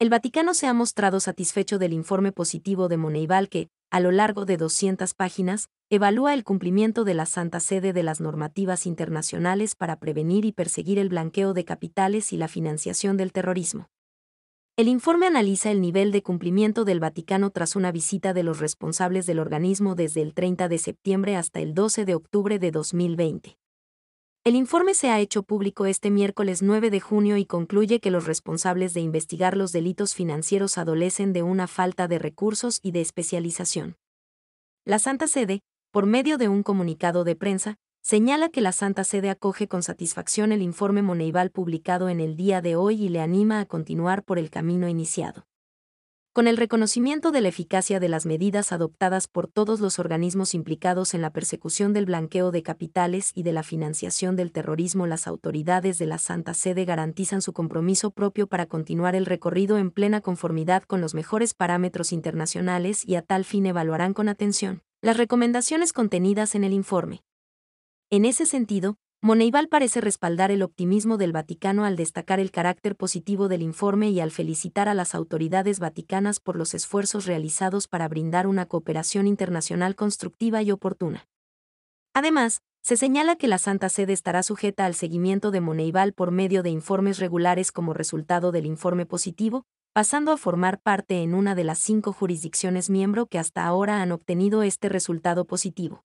el Vaticano se ha mostrado satisfecho del informe positivo de Moneival que, a lo largo de 200 páginas, evalúa el cumplimiento de la Santa Sede de las normativas internacionales para prevenir y perseguir el blanqueo de capitales y la financiación del terrorismo. El informe analiza el nivel de cumplimiento del Vaticano tras una visita de los responsables del organismo desde el 30 de septiembre hasta el 12 de octubre de 2020. El informe se ha hecho público este miércoles 9 de junio y concluye que los responsables de investigar los delitos financieros adolecen de una falta de recursos y de especialización. La Santa Sede, por medio de un comunicado de prensa, señala que la Santa Sede acoge con satisfacción el informe Moneival publicado en el día de hoy y le anima a continuar por el camino iniciado con el reconocimiento de la eficacia de las medidas adoptadas por todos los organismos implicados en la persecución del blanqueo de capitales y de la financiación del terrorismo, las autoridades de la Santa Sede garantizan su compromiso propio para continuar el recorrido en plena conformidad con los mejores parámetros internacionales y a tal fin evaluarán con atención las recomendaciones contenidas en el informe. En ese sentido, Moneival parece respaldar el optimismo del Vaticano al destacar el carácter positivo del informe y al felicitar a las autoridades vaticanas por los esfuerzos realizados para brindar una cooperación internacional constructiva y oportuna. Además, se señala que la Santa Sede estará sujeta al seguimiento de Moneival por medio de informes regulares como resultado del informe positivo, pasando a formar parte en una de las cinco jurisdicciones miembro que hasta ahora han obtenido este resultado positivo.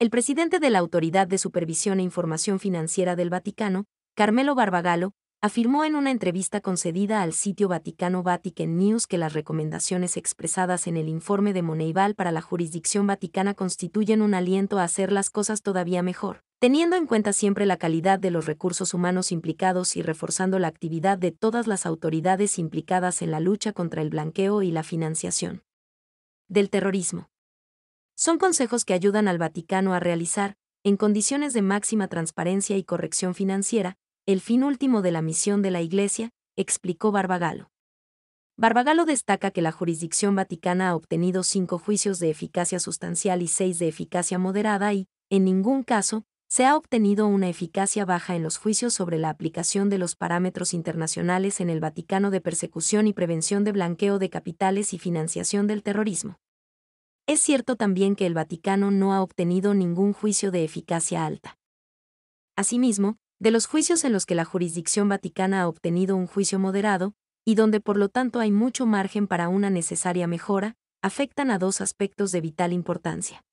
El presidente de la Autoridad de Supervisión e Información Financiera del Vaticano, Carmelo Barbagallo, afirmó en una entrevista concedida al sitio Vaticano Vatican News que las recomendaciones expresadas en el informe de Moneival para la jurisdicción vaticana constituyen un aliento a hacer las cosas todavía mejor, teniendo en cuenta siempre la calidad de los recursos humanos implicados y reforzando la actividad de todas las autoridades implicadas en la lucha contra el blanqueo y la financiación del terrorismo. Son consejos que ayudan al Vaticano a realizar, en condiciones de máxima transparencia y corrección financiera, el fin último de la misión de la Iglesia, explicó Barbagalo. Barbagalo destaca que la jurisdicción vaticana ha obtenido cinco juicios de eficacia sustancial y seis de eficacia moderada y, en ningún caso, se ha obtenido una eficacia baja en los juicios sobre la aplicación de los parámetros internacionales en el Vaticano de persecución y prevención de blanqueo de capitales y financiación del terrorismo. Es cierto también que el Vaticano no ha obtenido ningún juicio de eficacia alta. Asimismo, de los juicios en los que la jurisdicción vaticana ha obtenido un juicio moderado, y donde por lo tanto hay mucho margen para una necesaria mejora, afectan a dos aspectos de vital importancia.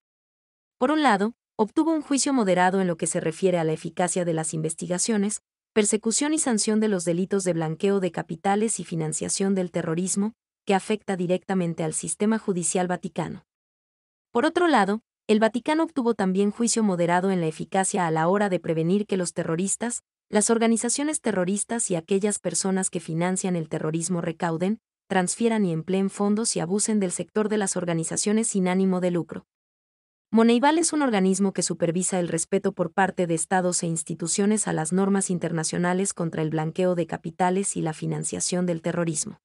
Por un lado, obtuvo un juicio moderado en lo que se refiere a la eficacia de las investigaciones, persecución y sanción de los delitos de blanqueo de capitales y financiación del terrorismo, que afecta directamente al sistema judicial vaticano. Por otro lado, el Vaticano obtuvo también juicio moderado en la eficacia a la hora de prevenir que los terroristas, las organizaciones terroristas y aquellas personas que financian el terrorismo recauden, transfieran y empleen fondos y abusen del sector de las organizaciones sin ánimo de lucro. Moneival es un organismo que supervisa el respeto por parte de estados e instituciones a las normas internacionales contra el blanqueo de capitales y la financiación del terrorismo.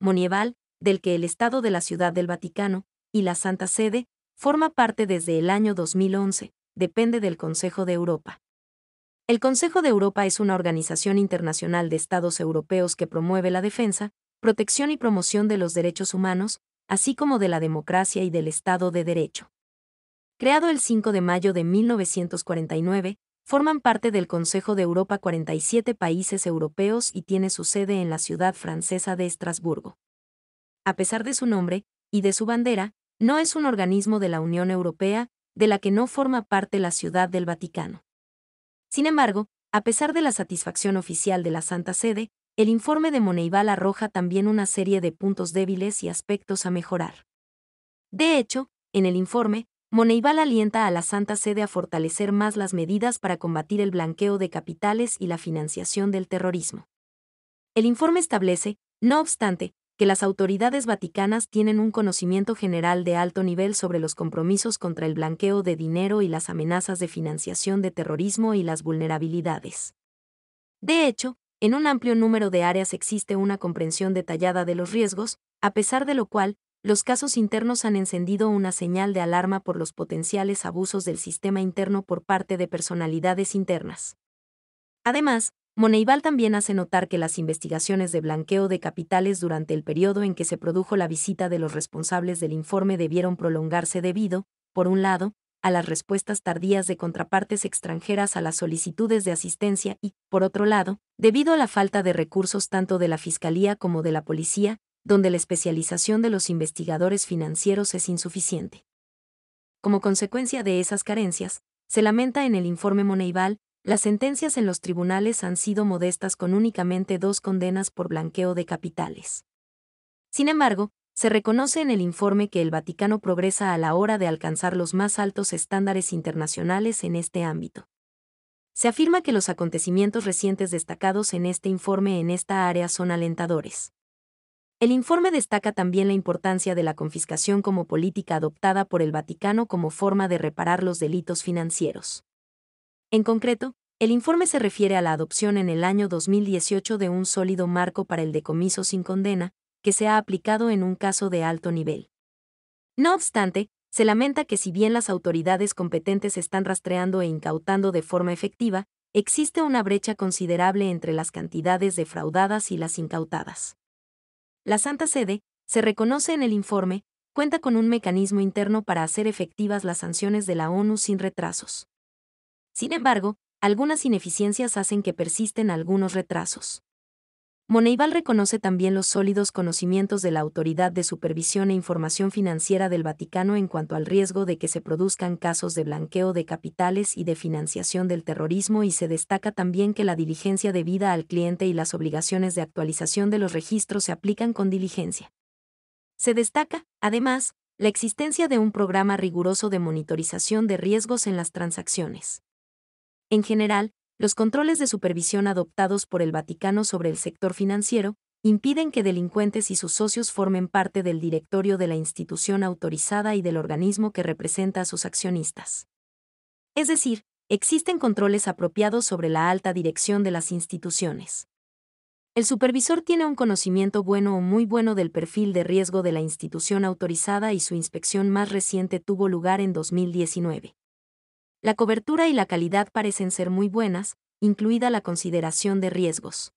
Monieval, del que el Estado de la Ciudad del Vaticano, y la Santa Sede, forma parte desde el año 2011, depende del Consejo de Europa. El Consejo de Europa es una organización internacional de estados europeos que promueve la defensa, protección y promoción de los derechos humanos, así como de la democracia y del Estado de Derecho. Creado el 5 de mayo de 1949, forman parte del Consejo de Europa 47 países europeos y tiene su sede en la ciudad francesa de Estrasburgo. A pesar de su nombre y de su bandera, no es un organismo de la Unión Europea, de la que no forma parte la Ciudad del Vaticano. Sin embargo, a pesar de la satisfacción oficial de la Santa Sede, el informe de Moneival arroja también una serie de puntos débiles y aspectos a mejorar. De hecho, en el informe, Moneival alienta a la Santa Sede a fortalecer más las medidas para combatir el blanqueo de capitales y la financiación del terrorismo. El informe establece, no obstante, que las autoridades vaticanas tienen un conocimiento general de alto nivel sobre los compromisos contra el blanqueo de dinero y las amenazas de financiación de terrorismo y las vulnerabilidades. De hecho, en un amplio número de áreas existe una comprensión detallada de los riesgos, a pesar de lo cual, los casos internos han encendido una señal de alarma por los potenciales abusos del sistema interno por parte de personalidades internas. Además, Moneival también hace notar que las investigaciones de blanqueo de capitales durante el periodo en que se produjo la visita de los responsables del informe debieron prolongarse debido, por un lado, a las respuestas tardías de contrapartes extranjeras a las solicitudes de asistencia y, por otro lado, debido a la falta de recursos tanto de la Fiscalía como de la Policía, donde la especialización de los investigadores financieros es insuficiente. Como consecuencia de esas carencias, se lamenta en el informe Moneival las sentencias en los tribunales han sido modestas con únicamente dos condenas por blanqueo de capitales. Sin embargo, se reconoce en el informe que el Vaticano progresa a la hora de alcanzar los más altos estándares internacionales en este ámbito. Se afirma que los acontecimientos recientes destacados en este informe en esta área son alentadores. El informe destaca también la importancia de la confiscación como política adoptada por el Vaticano como forma de reparar los delitos financieros. En concreto, el informe se refiere a la adopción en el año 2018 de un sólido marco para el decomiso sin condena, que se ha aplicado en un caso de alto nivel. No obstante, se lamenta que si bien las autoridades competentes están rastreando e incautando de forma efectiva, existe una brecha considerable entre las cantidades defraudadas y las incautadas. La Santa Sede, se reconoce en el informe, cuenta con un mecanismo interno para hacer efectivas las sanciones de la ONU sin retrasos. Sin embargo, algunas ineficiencias hacen que persisten algunos retrasos. Moneival reconoce también los sólidos conocimientos de la Autoridad de Supervisión e Información Financiera del Vaticano en cuanto al riesgo de que se produzcan casos de blanqueo de capitales y de financiación del terrorismo y se destaca también que la diligencia debida al cliente y las obligaciones de actualización de los registros se aplican con diligencia. Se destaca, además, la existencia de un programa riguroso de monitorización de riesgos en las transacciones. En general, los controles de supervisión adoptados por el Vaticano sobre el sector financiero impiden que delincuentes y sus socios formen parte del directorio de la institución autorizada y del organismo que representa a sus accionistas. Es decir, existen controles apropiados sobre la alta dirección de las instituciones. El supervisor tiene un conocimiento bueno o muy bueno del perfil de riesgo de la institución autorizada y su inspección más reciente tuvo lugar en 2019. La cobertura y la calidad parecen ser muy buenas, incluida la consideración de riesgos.